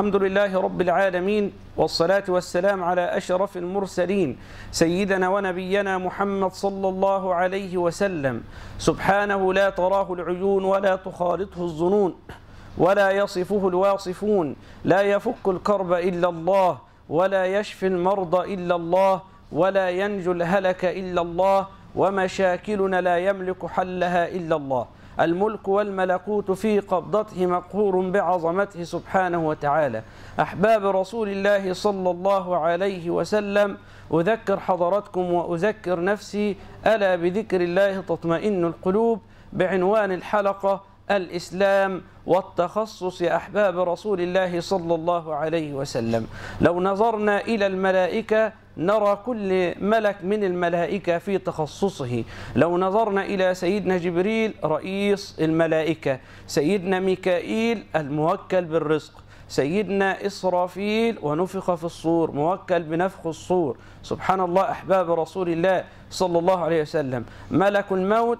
الحمد لله رب العالمين والصلاة والسلام على أشرف المرسلين سيدنا ونبينا محمد صلى الله عليه وسلم سبحانه لا تراه العيون ولا تخالطه الظنون ولا يصفه الواصفون لا يفك الكرب إلا الله ولا يشفي المرضى إلا الله ولا ينجو الهلك إلا الله ومشاكلنا لا يملك حلها إلا الله الملك والملكوت في قبضته مقهور بعظمته سبحانه وتعالى أحباب رسول الله صلى الله عليه وسلم أذكر حضراتكم وأذكر نفسي ألا بذكر الله تطمئن القلوب بعنوان الحلقة الإسلام والتخصص أحباب رسول الله صلى الله عليه وسلم لو نظرنا إلى الملائكة نرى كل ملك من الملائكة في تخصصه لو نظرنا إلى سيدنا جبريل رئيس الملائكة سيدنا ميكائيل الموكل بالرزق سيدنا إسرافيل ونفخ في الصور موكل بنفخ الصور سبحان الله أحباب رسول الله صلى الله عليه وسلم ملك الموت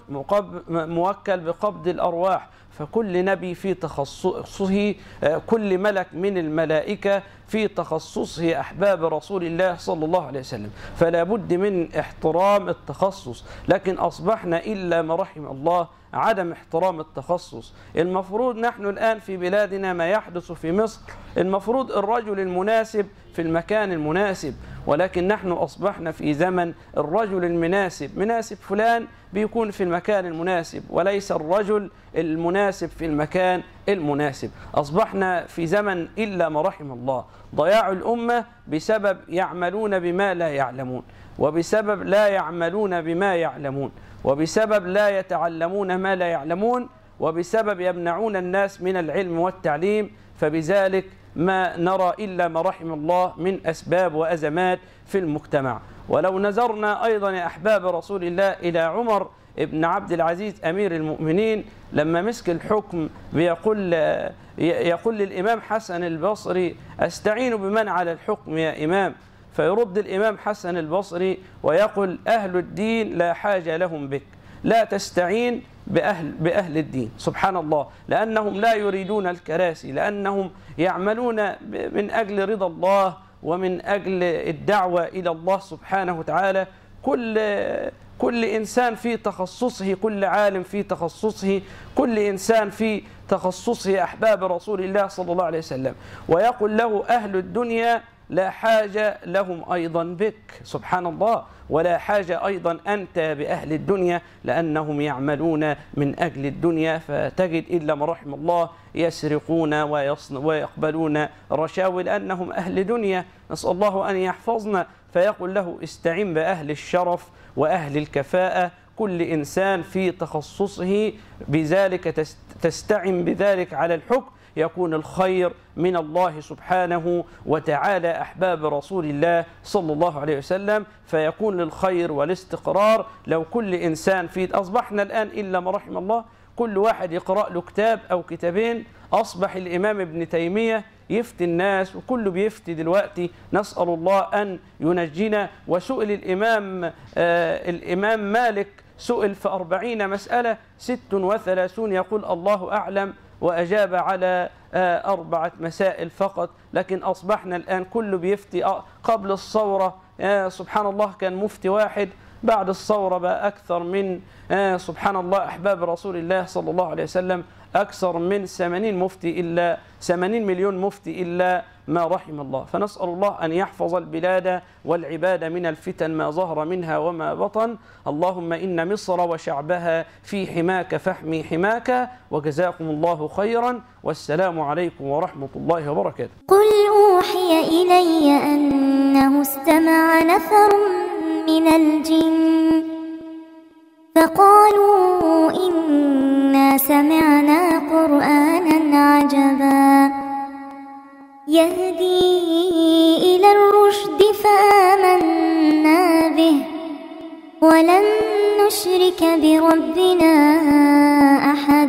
موكل بقبض الأرواح فكل نبي في تخصصه آه، كل ملك من الملائكة في تخصصه أحباب رسول الله صلى الله عليه وسلم فلا بد من احترام التخصص لكن أصبحنا إلا ما رحم الله عدم احترام التخصص المفروض نحن الآن في بلادنا ما يحدث في مصر المفروض الرجل المناسب في المكان المناسب ولكن نحن أصبحنا في زمن الرجل المناسب مناسب فلان بيكون في المكان المناسب وليس الرجل المناسب في المكان المناسب أصبحنا في زمن إلا ما رحم الله ضياع الأمة بسبب يعملون بما لا يعلمون وبسبب لا يعملون بما يعلمون وبسبب لا يتعلمون ما لا يعلمون وبسبب يمنعون الناس من العلم والتعليم فبذلك ما نرى إلا ما رحم الله من أسباب وأزمات في المجتمع ولو نظرنا أيضا يا أحباب رسول الله إلى عمر ابن عبد العزيز أمير المؤمنين لما مسك الحكم بيقول يقول للإمام حسن البصري أستعين بمن على الحكم يا إمام فيرد الإمام حسن البصري ويقول أهل الدين لا حاجة لهم بك لا تستعين بأهل, بأهل الدين سبحان الله لأنهم لا يريدون الكراسي لأنهم يعملون من أجل رضا الله ومن أجل الدعوة إلى الله سبحانه وتعالى كل كل إنسان في تخصصه كل عالم في تخصصه كل إنسان في تخصصه أحباب رسول الله صلى الله عليه وسلم ويقول له أهل الدنيا لا حاجة لهم أيضا بك سبحان الله ولا حاجة أيضا أنت بأهل الدنيا لأنهم يعملون من أجل الدنيا فتجد إلا ما رحم الله يسرقون ويقبلون رشاوي لأنهم أهل دنيا نسأل الله أن يحفظنا فيقول له استعن بأهل الشرف وأهل الكفاءة كل إنسان في تخصصه بذلك تستعن بذلك على الحكم يكون الخير من الله سبحانه وتعالى أحباب رسول الله صلى الله عليه وسلم فيكون الخير والاستقرار لو كل إنسان في أصبحنا الآن إلا ما رحم الله كل واحد يقرأ له كتاب أو كتابين أصبح الإمام ابن تيمية يفتي الناس وكله بيفتي دلوقتي نسأل الله أن ينجينا وسئل الإمام آه الإمام مالك سئل في أربعين مسألة ست وثلاثون يقول الله أعلم وأجاب على آه، أربعة مسائل فقط لكن أصبحنا الآن كله بيفتي آه، قبل الثورة آه، سبحان الله كان مفتي واحد بعد الثورة بقى أكثر من آه، سبحان الله أحباب رسول الله صلى الله عليه وسلم أكثر من 80 مفتي إلا 80 مليون مفتي إلا ما رحم الله فنسأل الله أن يحفظ البلاد والعباد من الفتن ما ظهر منها وما بطن اللهم إن مصر وشعبها في حماك فاحمي حماك وجزاكم الله خيرا والسلام عليكم ورحمة الله وبركاته قل أوحي إلي أنه استمع نفر من الجن فقالوا إنا سمعنا قرآنا عجبا يهدي إلى الرشد فآمنا به ولن نشرك بربنا أحدا